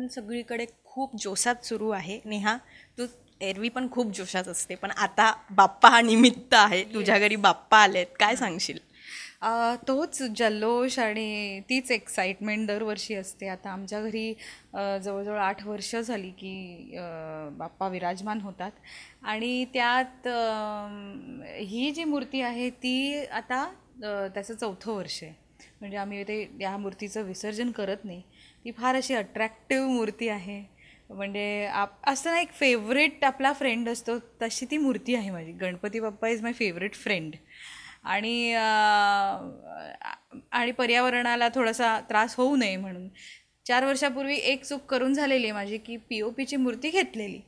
पण सगळीकडे खूप जोशात सुरू आहे नेहा तू एरवी पण खूप जोशात असते पण आता बाप्पा हा निमित्त आहे तुझ्या घरी बाप्पा आलेत काय सांगशील तोच जल्लोष आणि तीच एक्साइटमेंट दरवर्षी असते आता आमच्या घरी जवळजवळ आठ वर्ष झाली की बाप्पा विराजमान होतात आणि त्यात ही जी मूर्ती आहे ती आता त्याचं चौथं वर्ष आहे म्हणजे आम्ही ते या मूर्तीचं विसर्जन करत नाही ती फार अशी अट्रॅक्टिव्ह मूर्ती आहे म्हणजे आप असं ना एक फेवरेट आपला फ्रेंड असतो तशी ती मूर्ती आहे माझी Ganpati Bappa is my favourite friend आणि आणि पर्यावरणाला थोडासा त्रास होऊ नये म्हणून चार वर्षापूर्वी एक चूक करून झालेली आहे माझी की पी ओ पीची मूर्ती घेतलेली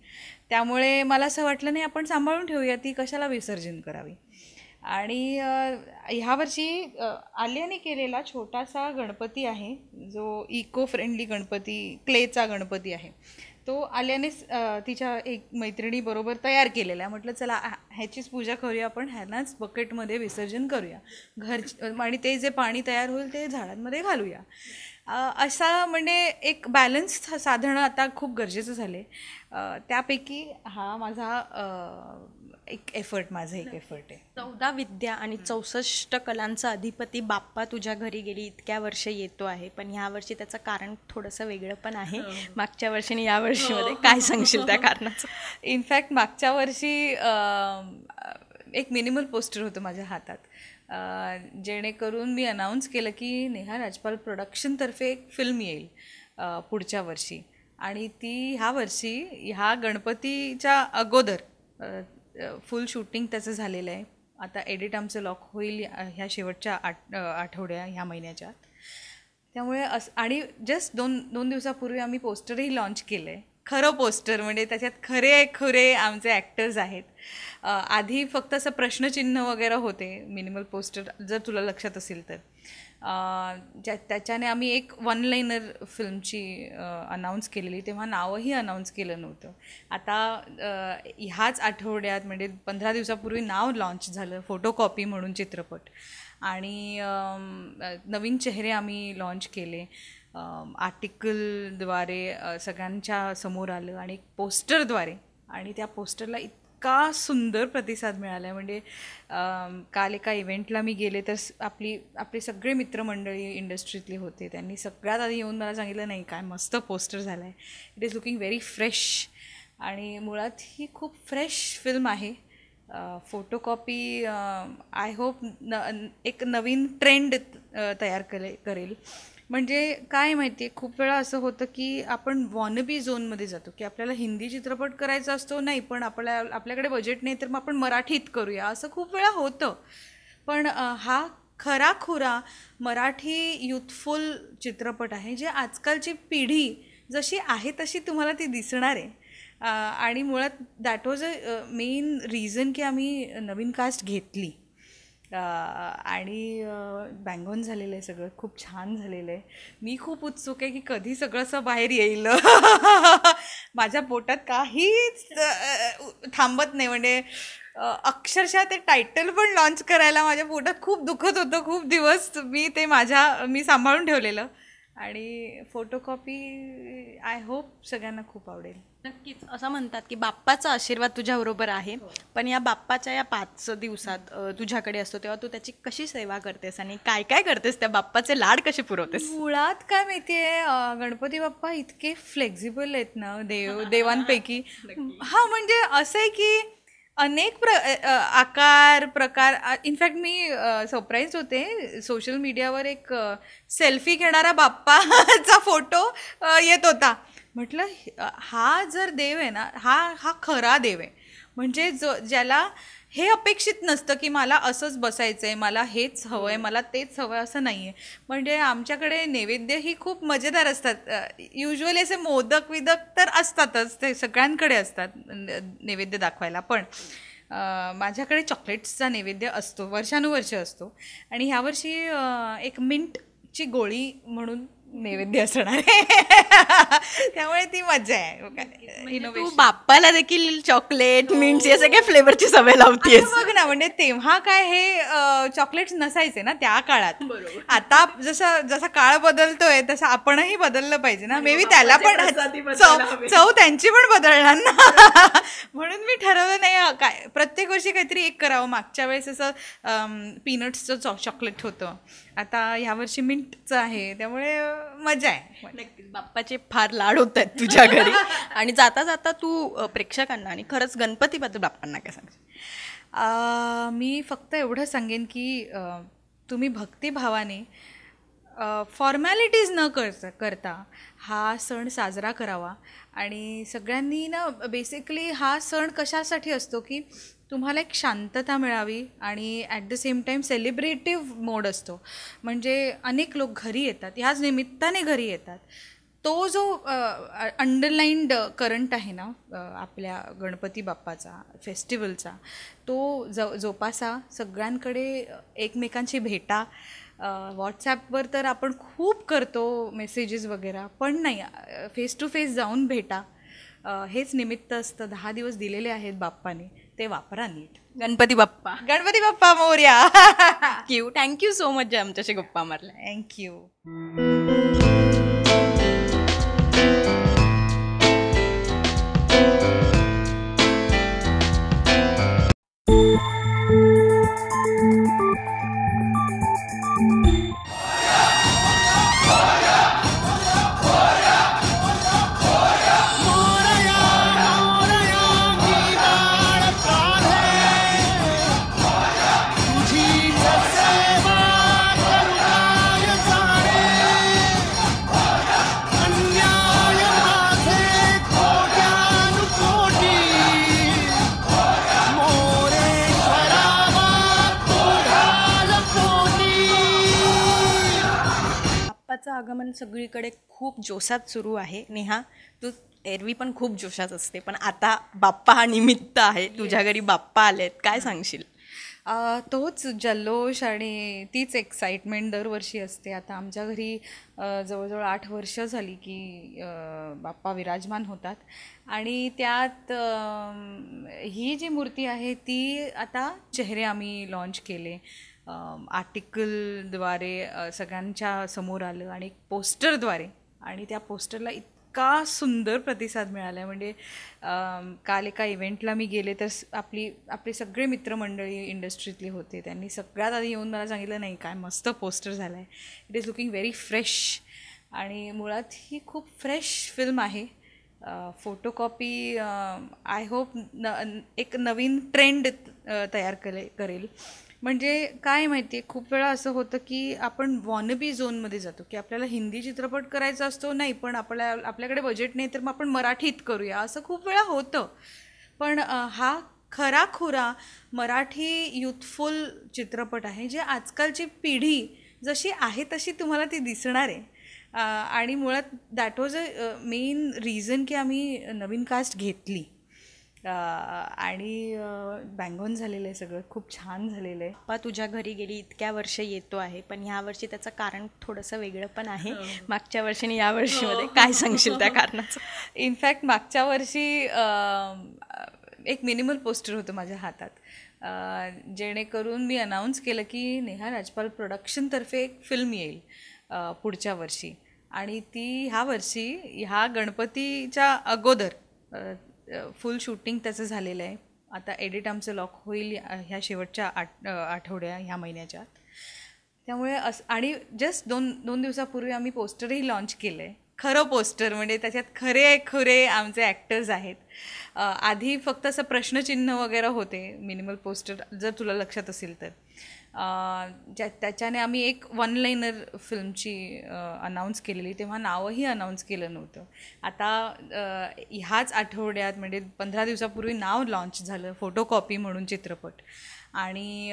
त्यामुळे मला असं वाटलं नाही आपण सांभाळून ठेवूया ती कशाला विसर्जन करावी आणि ह्या वर्षी आल्याने केलेला छोटासा गणपती आहे जो इको फ्रेंडली गणपती क्लेचा गणपती आहे तो आल्यानेच तिच्या एक मैत्रिणीबरोबर तयार केलेला आहे म्हटलं चला ह्याचीच पूजा करूया आपण ह्यांनाच बकेटमध्ये विसर्जन करूया घर आणि ते जे पाणी तयार होईल ते झाडांमध्ये घालूया असा म्हणजे एक बॅलन्स साधणं आता खूप गरजेचं झालं आहे त्यापैकी हा माझा एक एफर्ट माझा एक एफर्ट आहे चौदा विद्या आणि चौसष्ट कलांचा अधिपती बाप्पा तुझ्या घरी गेली इतक्या वर्ष येतो आहे पण ह्या वर्षी त्याचं कारण थोडंसं वेगळं पण आहे हो. मागच्या वर्षी आणि या वर्षीमध्ये हो. काय सांगशील त्या कारणाचं इनफॅक्ट मागच्या वर्षी एक मिनिमल पोस्टर होतं माझ्या हातात जेणेकरून मी अनाऊन्स केलं की नेहा राजपाल प्रोडक्शनतर्फे एक फिल्म येईल पुढच्या वर्षी आणि ती ह्या वर्षी ह्या गणपतीच्या अगोदर फुल शूटिंग त्याचं झालेलं आहे आता एडिट आमचं लॉक होईल ह्या शेवटच्या आठ आठवड्या ह्या महिन्याच्या त्यामुळे असं आणि जस्ट दोन दोन दिवसापूर्वी आम्ही पोस्टरही लॉन्च केलं आहे खरं पोस्टर म्हणजे त्याच्यात खरे खरे आमचे ॲक्टर्स आहेत आधी फक्त असं प्रश्नचिन्ह वगैरे होते मिनिमल पोस्टर जर तुला लक्षात असेल तर ज्या त्याच्याने आम्ही एक वन लाईनर फिल्मची अनाऊन्स केलेली तेव्हा नावही अनाऊन्स केलं नव्हतं आता ह्याच आठवड्यात म्हणजे पंधरा दिवसापूर्वी नाव लॉन्च झालं फोटोकॉपी म्हणून चित्रपट आणि नवीन चेहरे आम्ही लॉन्च केले आर्टिकलद्वारे सगळ्यांच्या समोर आलं आणि एक पोस्टरद्वारे आणि त्या पोस्टरला इतका सुंदर प्रतिसाद मिळाला आहे म्हणजे काल एका इव्हेंटला मी गेले तर आपली आपले सगळे मित्रमंडळी इंडस्ट्रीतले होते त्यांनी सगळ्यात आधी येऊन मला सांगितलं नाही काय मस्त पोस्टर झालं आहे it is looking very fresh आणि मुळात ही खूप फ्रेश फिल्म आहे फोटोकॉपी आय होप न एक नवीन ट्रेंड तयार करे करेल म्हणजे काय माहिती आहे खूप वेळा असं होतं की आपण वॉनबी झोनमध्ये जातो की आपल्याला हिंदी चित्रपट करायचा असतो नाही पण आपल्या आपल्याकडे बजेट नाही तर मग आपण मराठीत करूया असं खूप वेळा होतं पण हा खरा खुरा मराठी युथफुल चित्रपट आहे जे आजकालची पिढी जशी आहे तशी तुम्हाला ती दिसणार आहे आणि मुळात that was a main reason की आम्ही नवीन कास्ट घेतली आणि बँगोन झालेलं आहे सगळं खूप छान झालेलं आहे मी खूप उत्सुक आहे की कधी सगळं असं बाहेर येईल माझ्या पोटात काहीच थांबत नाही म्हणजे अक्षरशः ते टायटल पण लॉन्च करायला माझ्या पोटात खूप दुखत होतं खूप दिवस मी ते माझ्या मी सांभाळून ठेवलेलं आणि फोटोकॉपी आय होप सगळ्यांना खूप आवडेल नक्कीच असं म्हणतात की बाप्पाचा आशीर्वाद तुझ्याबरोबर आहे हो. पण या बाप्पाच्या या पाच दिवसात तुझ्याकडे असतो तेव्हा तू त्याची कशी सेवा करतेस आणि काय काय करतेस त्या बाप्पाचे लाड कसे पुरवतेस मुळात काय माहितीये गणपती बाप्पा इतके फ्लेक्झिबल आहेत ना देव देवांपैकी हा म्हणजे असं आहे की अनेक प्र आकार प्रकार इनफॅक्ट मी सरप्राईज होते सोशल मीडियावर एक सेल्फी घेणारा बाप्पाचा फोटो येत होता म्हटलं हा जर देव आहे ना हा हा खरा देव आहे म्हणजे जो ज्याला हे अपेक्षित नसतं की मला असंच बसायचं आहे मला हेच हवं आहे मला तेच हवं आहे असं नाही आहे म्हणजे आमच्याकडे नैवेद्य ही खूप मजेदार असतात युजली असे मोदक विदक तर असतातच ते सगळ्यांकडे असतात नैवेद्य दाखवायला पण माझ्याकडे चॉकलेट्सचा नैवेद्य असतो वर्षानुवर्ष असतो आणि ह्यावर्षी एक मिंटची गोळी म्हणून नैवेद्य असणार त्यामुळे ती मजा आहे म्हणजे तू बाप्पाला देखील चॉकलेट मिंटची असे सगळ्या फ्लेवरची सवय लावते बघ ना म्हणजे तेव्हा काय हे चॉकलेट्स नसायचे ना त्या काळात आता जसं जसा काळ बदलतोय तसं आपणही बदललं पाहिजे ना मे बी त्याला पण चव चव त्यांची पण बदलणार ना म्हणून मी ठरवलं नाही काय प्रत्येक वर्षी काहीतरी एक करावं मागच्या वेळेस असं पीनट्सचं चॉकलेट होतं आता वर्षी मिंटचं आहे त्यामुळे मजा आहे बाप्पाचे फार लाड होत आहेत तुझ्या घरी आणि जाता जाता तू प्रेक्षकांना आणि खरंच गणपतीबद्दल बाप्पांना काय सांगशील मी फक्त एवढं सांगेन की तुम्ही भक्तिभावाने फॉर्मॅलिटीज न कर करता हा सण साजरा करावा आणि सगळ्यांनी ना बेसिकली हा सण कशासाठी असतो की तुम्हाला एक शांतता मिळावी आणि at the same time celebrative mode असतो म्हणजे अनेक लोक घरी येतात ह्याच निमित्ताने घरी येतात तो जो अंडरलाईंड करंट आहे ना आपल्या गणपती बाप्पाचा फेस्टिवलचा तो ज जोपासा सगळ्यांकडे एकमेकांची भेटा व्हॉट्सॲपवर तर आपण खूप करतो मेसेजेस वगैरे पण नाही फेस टू फेस जाऊन भेटा हेच निमित्त असतं दहा दिवस दिलेले आहेत बाप्पाने ते वापरा नीट Ganpati Bappa Ganpati Bappa Morya thank you thank you so much आमच्याशी गप्पा मारल्या थँक्यू पावसाचं आगमन सगळीकडे खूप जोशात सुरू आहे नेहा तू एरवी पण खूप जोशात असते पण आता बाप्पा हा निमित्त आहे तुझ्या घरी बाप्पा आलेत काय सांगशील तोच जल्लोष आणि तीच एक्साइटमेंट दरवर्षी असते आता आमच्या घरी जवळजवळ आठ वर्ष झाली की बाप्पा विराजमान होतात आणि त्यात ही जी मूर्ती आहे ती आता चेहरे आम्ही लॉन्च केले आर्टिकलद्वारे सगळ्यांच्या समोर आलं आणि एक पोस्टरद्वारे आणि त्या पोस्टरला इतका सुंदर प्रतिसाद मिळाला म्हणजे काल एका इव्हेंटला मी गेले तर आपली आपले सगळे मित्रमंडळी इंडस्ट्रीतले होते त्यांनी सगळ्यात आधी येऊन मला सांगितलं नाही काय मस्त पोस्टर झालं आहे it is looking very fresh आणि मुळात ही खूप फ्रेश फिल्म आहे फोटोकॉपी आय होप न एक नवीन ट्रेंड तयार करे करेल म्हणजे काय माहिती आहे खूप वेळा असं होतं की आपण वॉनबी झोनमध्ये जातो की आपल्याला हिंदी चित्रपट करायचा असतो नाही पण आपल्या आपल्याकडे बजेट नाही तर मग आपण मराठीत करूया असं खूप वेळा होतं पण हा खरा खुरा मराठी युथफुल चित्रपट आहे जे आजकालची पिढी जशी आहे तशी तुम्हाला ती दिसणार आहे आणि मुळात that was a main reason की आम्ही नवीन कास्ट घेतली आणि बँगोन झालेलं आहे सगळं खूप छान झालेलं आहे पा तुझ्या घरी गेली इतक्या वर्ष येतो आहे पण ह्या वर्षी त्याचं कारण थोडंसं वेगळं पण आहे हो. मागच्या वर्षी आणि या वर्षीमध्ये हो. काय सांगशील त्या कारणाचं इनफॅक्ट मागच्या वर्षी एक मिनिमल पोस्टर होतं माझ्या हातात जेणेकरून मी अनाऊन्स केलं की नेहा राजपाल प्रोडक्शनतर्फे एक फिल्म येईल पुढच्या वर्षी आणि ती ह्या वर्षी ह्या गणपतीच्या अगोदर फुल शूटिंग त्याचं झालेलं आहे आता एडिट आमचं लॉक होईल ह्या शेवटच्या आठ आठवड्या ह्या महिन्याच्या त्यामुळे असं आणि जस्ट दोन दोन दिवसापूर्वी आम्ही पोस्टरही लॉन्च केलं आहे खरं पोस्टर म्हणजे त्याच्यात खरे खरे आमचे ॲक्टर्स आहेत आधी फक्त असं प्रश्नचिन्ह वगैरे होते मिनिमल पोस्टर जर तुला लक्षात असेल तर ज्या त्याच्याने आम्ही एक वन लाईनर फिल्मची अनाऊन्स केलेली तेव्हा नावही अनाऊन्स केलं नव्हतं आता ह्याच आठवड्यात म्हणजे पंधरा दिवसापूर्वी नाव लॉन्च झालं फोटोकॉपी म्हणून चित्रपट आणि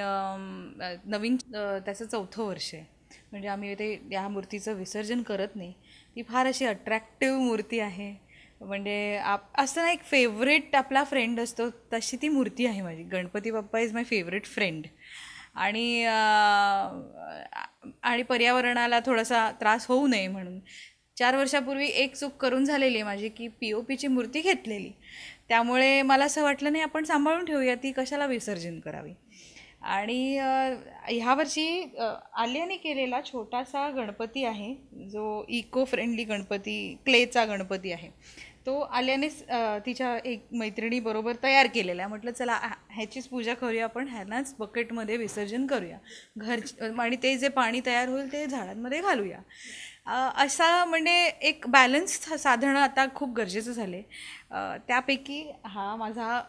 नवीन त्याचं चौथं वर्ष आहे म्हणजे आम्ही ते या मूर्तीचं विसर्जन करत नाही ती फार अशी अट्रॅक्टिव्ह मूर्ती आहे म्हणजे आप असं ना एक फेवरेट आपला फ्रेंड असतो तशी ती मूर्ती आहे माझी Ganpati Bappa is my favourite friend आणि आणि पर्यावरणाला थोडासा त्रास होऊ नये म्हणून चार वर्षापूर्वी एक चूक करून झालेली आहे माझी की पी ओ पीची मूर्ती घेतलेली त्यामुळे मला असं वाटलं नाही आपण सांभाळून ठेवूया ती कशाला विसर्जन करावी आणि ह्यावर्षी आल्याने केलेला छोटासा गणपती आहे जो इको फ्रेंडली गणपती क्लेचा गणपती आहे तो आल्याने तिच्या एक मैत्रिणीबरोबर तयार केलेला आहे म्हटलं चला ह्याचीच पूजा करूया आपण ह्यानाच बकेटमध्ये विसर्जन करूया घर आणि ते जे पाणी तयार होईल ते झाडांमध्ये घालूया असा म्हणजे एक बॅलन्स साधणं आता खूप गरजेचं झाले त्यापैकी हा माझा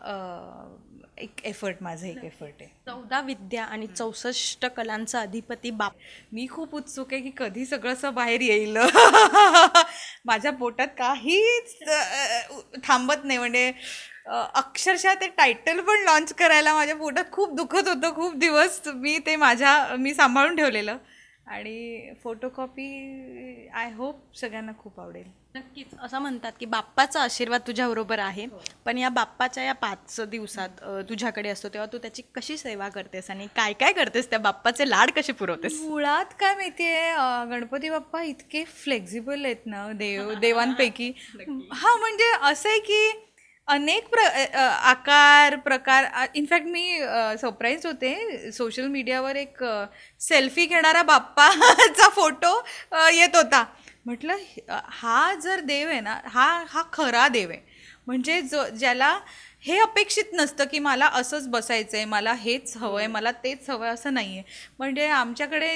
एक एफर्ट माझं एक एफर्ट आहे चौदा विद्या आणि चौसष्ट कलांचा अधिपती बाप मी खूप उत्सुक आहे की कधी सगळं असं बाहेर येईल माझ्या पोटात काहीच थांबत नाही म्हणजे अक्षरशः ते टायटल पण लॉन्च करायला माझ्या पोटात खूप दुखत होतं खूप दिवस मी ते माझ्या मी सांभाळून ठेवलेलं आणि फोटोकॉपी आय होप सगळ्यांना खूप आवडेल नक्कीच असं म्हणतात की बाप्पाचा आशीर्वाद तुझ्याबरोबर आहे हो. पण या बाप्पाच्या या पाच दिवसात तुझ्याकडे असतो तेव्हा तू त्याची कशी सेवा करतेस आणि काय काय करतेस त्या बाप्पाचे लाड कसे पुरवतेस मुळात काय माहिती आहे गणपती बाप्पा इतके फ्लेक्झिबल आहेत ना देव देवांपैकी हा म्हणजे असं आहे की अनेक प्र आकार प्रकार इनफॅक्ट मी सरप्राईज होते सोशल मीडियावर एक सेल्फी घेणारा बाप्पाचा फोटो येत होता म्हटलं हा जर देव आहे ना हा हा खरा देव आहे म्हणजे जो ज्याला हे अपेक्षित नसतं की मला असंच बसायचं आहे मला हेच हवं आहे मला तेच हवं आहे असं नाही आहे म्हणजे आमच्याकडे